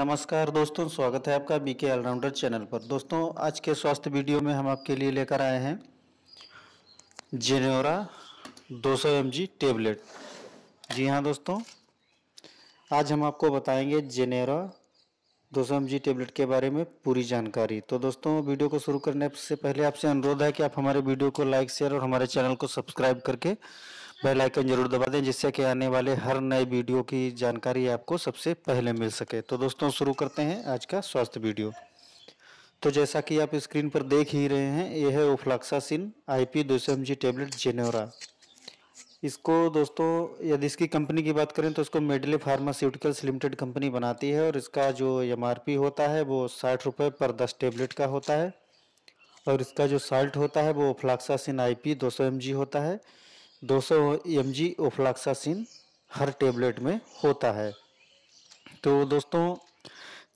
नमस्कार दोस्तों स्वागत है आपका बीके ऑलराउंडर चैनल पर दोस्तों आज के स्वास्थ्य वीडियो में हम आपके लिए लेकर आए हैं जेनेरा 200 सौ टेबलेट जी हाँ दोस्तों आज हम आपको बताएंगे जेनेरा 200 सौ टेबलेट के बारे में पूरी जानकारी तो दोस्तों वीडियो को शुरू करने से पहले आपसे अनुरोध है कि आप हमारे वीडियो को लाइक शेयर और हमारे चैनल को सब्सक्राइब करके बेल आइकन जरूर दबा दें जिससे कि आने वाले हर नए वीडियो की जानकारी आपको सबसे पहले मिल सके तो दोस्तों शुरू करते हैं आज का स्वास्थ्य वीडियो तो जैसा कि आप स्क्रीन पर देख ही रहे हैं यह है ओफ्लाक्सासिन आई पी दो सौ एम जी टेबलेट जेनेरा इसको दोस्तों यदि इसकी कंपनी की बात करें तो इसको मेडले फार्मास्यूटिकल्स लिमिटेड कंपनी बनाती है और इसका जो एम होता है वो साठ रुपये पर दस टेबलेट का होता है और इसका जो साल्ट होता है वो फ्लाक्सासिन आई पी दो होता है दो सौ एम जी ओफ्लाक्सासिन हर टेबलेट में होता है तो दोस्तों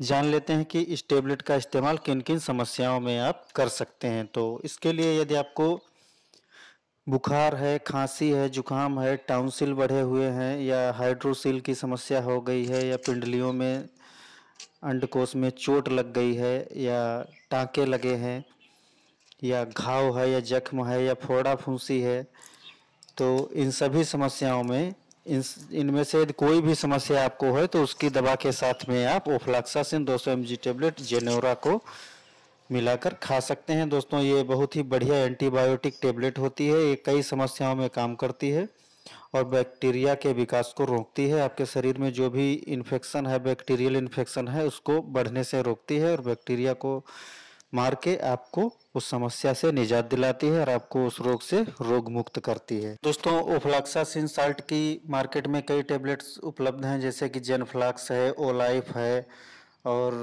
जान लेते हैं कि इस टेबलेट का इस्तेमाल किन किन समस्याओं में आप कर सकते हैं तो इसके लिए यदि आपको बुखार है खांसी है जुकाम है टाउनसिल बढ़े हुए हैं या हाइड्रोसिल की समस्या हो गई है या पिंडलियों में अंडकोश में चोट लग गई है या टाँके लगे हैं या घाव है या जख्म है या फोड़ा फूसी है तो इन सभी समस्याओं में इन इनमें से कोई भी समस्या आपको है तो उसकी दवा के साथ में आप ओफ्लाक्सासिन 200 सौ टेबलेट जेनोरा को मिलाकर खा सकते हैं दोस्तों ये बहुत ही बढ़िया एंटीबायोटिक टेबलेट होती है ये कई समस्याओं में काम करती है और बैक्टीरिया के विकास को रोकती है आपके शरीर में जो भी इन्फेक्शन है बैक्टीरियल इन्फेक्शन है उसको बढ़ने से रोकती है और बैक्टीरिया को मार के आपको उस समस्या से निजात दिलाती है और आपको उस रोग से रोग मुक्त करती है दोस्तों ओफ्लाक्सासिन साल्ट की मार्केट में कई टेबलेट्स उपलब्ध हैं जैसे कि जेनफ्लाक्स है ओलाइफ है और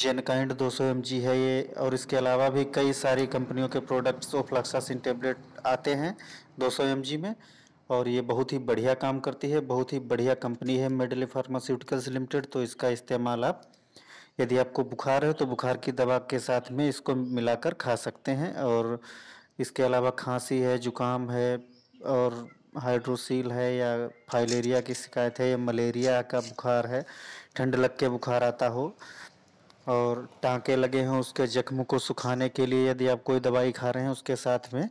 जेनकाइंड 200 सौ है ये और इसके अलावा भी कई सारी कंपनियों के प्रोडक्ट्स ओफ्लाक्सासिन टेबलेट आते हैं 200 सौ में और ये बहुत ही बढ़िया काम करती है बहुत ही बढ़िया कंपनी है मेडली फार्मास्यूटिकल्स लिमिटेड तो इसका इस्तेमाल आप यदि आपको बुखार है तो बुखार की दवा के साथ में इसको मिलाकर खा सकते हैं और इसके अलावा खांसी है जुकाम है और हाइड्रोसील है या फाइलेरिया की शिकायत है या मलेरिया का बुखार है ठंड लग के बुखार आता हो और टाँके लगे हों उसके जख्म को सुखाने के लिए यदि आप कोई दवाई खा रहे हैं उसके साथ में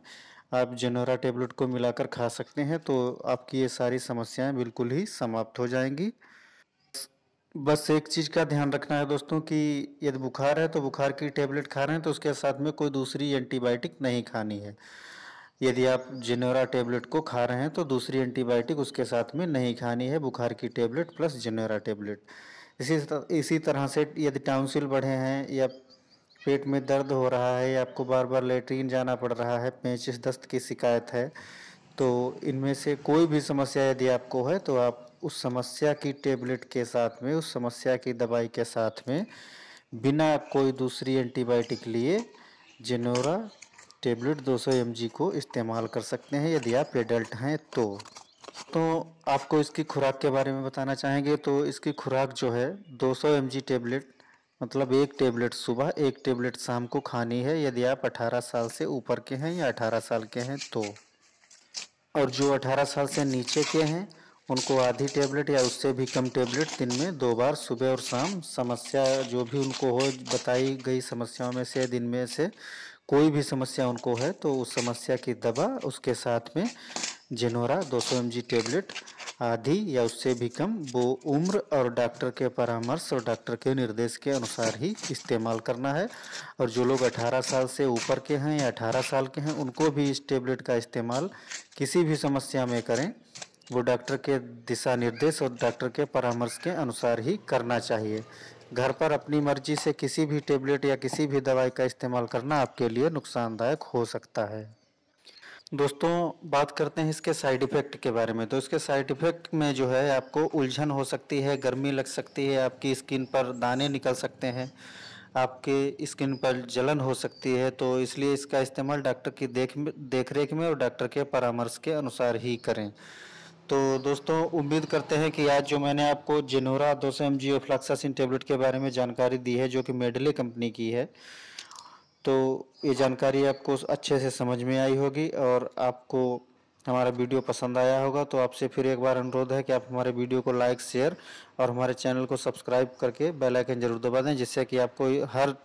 आप जेनोरा टेबलेट को मिलाकर खा सकते हैं तो आपकी ये सारी समस्याएं बिल्कुल ही समाप्त हो जाएंगी बस एक चीज़ का ध्यान रखना है दोस्तों कि यदि बुखार है तो बुखार की टेबलेट खा रहे हैं तो उसके साथ में कोई दूसरी एंटीबायोटिक नहीं खानी है यदि आप जेनोरा टेबलेट को खा रहे हैं तो दूसरी एंटीबायोटिक उसके साथ में नहीं खानी है बुखार की टेबलेट प्लस जेनोरा टेबलेट इसी इसी तरह से यदि टाउनसिल बढ़े हैं या पेट में दर्द हो रहा है या आपको बार बार लेट्रीन जाना पड़ रहा है पेचिस दस्त की शिकायत है तो इनमें से कोई भी समस्या यदि आपको है तो आप उस समस्या की टेबलेट के साथ में उस समस्या की दवाई के साथ में बिना कोई दूसरी एंटीबायोटिक लिए जेनोरा टेबलेट 200 सौ को इस्तेमाल कर सकते हैं यदि आप एडल्ट हैं तो तो आपको इसकी खुराक के बारे में बताना चाहेंगे तो इसकी खुराक जो है 200 mg टेबलेट मतलब एक टेबलेट सुबह एक टेबलेट शाम को खानी है यदि आप 18 साल से ऊपर के हैं या 18 साल के हैं तो और जो 18 साल से नीचे के हैं उनको आधी टेबलेट या उससे भी कम टेबलेट दिन में दो बार सुबह और शाम समस्या जो भी उनको हो बताई गई समस्याओं में से दिन में से कोई भी समस्या उनको है तो उस समस्या की दवा उसके साथ में जेनोरा 200 सौ टेबलेट आधी या उससे भी कम वो उम्र और डॉक्टर के परामर्श और डॉक्टर के निर्देश के अनुसार ही इस्तेमाल करना है और जो लोग 18 साल से ऊपर के हैं या 18 साल के हैं उनको भी इस टेबलेट का इस्तेमाल किसी भी समस्या में करें वो डॉक्टर के दिशा निर्देश और डॉक्टर के परामर्श के अनुसार ही करना चाहिए घर पर अपनी मर्जी से किसी भी टेबलेट या किसी भी दवाई का इस्तेमाल करना आपके लिए नुकसानदायक हो सकता है दोस्तों बात करते हैं इसके साइड इफ़ेक्ट के बारे में तो इसके साइड इफ़ेक्ट में जो है आपको उलझन हो सकती है गर्मी लग सकती है आपकी स्किन पर दाने निकल सकते हैं आपके स्किन पर जलन हो सकती है तो इसलिए इसका इस्तेमाल डॉक्टर की देख देख रेख में और डॉक्टर के परामर्श के अनुसार ही करें तो दोस्तों उम्मीद करते हैं कि आज जो मैंने आपको जिनोरा दो सौ एम जी ओफ्लाक्सासिन टेबलेट के बारे में जानकारी दी है जो कि मेडले कंपनी की है तो ये जानकारी आपको अच्छे से समझ में आई होगी और आपको हमारा वीडियो पसंद आया होगा तो आपसे फिर एक बार अनुरोध है कि आप हमारे वीडियो को लाइक शेयर और हमारे चैनल को सब्सक्राइब करके बेल आइकन जरूर दबा दें जिससे कि आपको हर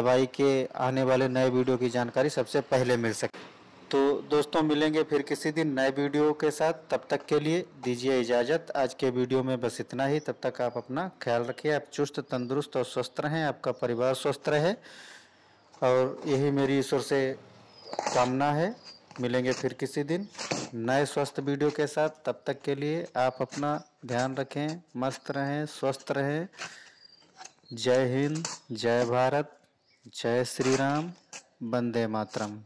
दवाई के आने वाले नए वीडियो की जानकारी सबसे पहले मिल सके तो दोस्तों मिलेंगे फिर किसी दिन नए वीडियो के साथ तब तक के लिए दीजिए इजाज़त आज के वीडियो में बस इतना ही तब तक आप अपना ख्याल रखिए आप चुस्त तंदुरुस्त और स्वस्थ रहें आपका परिवार स्वस्थ रहे और यही मेरी ईश्वर से कामना है मिलेंगे फिर किसी दिन नए स्वस्थ वीडियो के साथ तब तक के लिए आप अपना ध्यान रखें मस्त रहें स्वस्थ रहें जय हिंद जय भारत जय श्री राम वंदे मातरम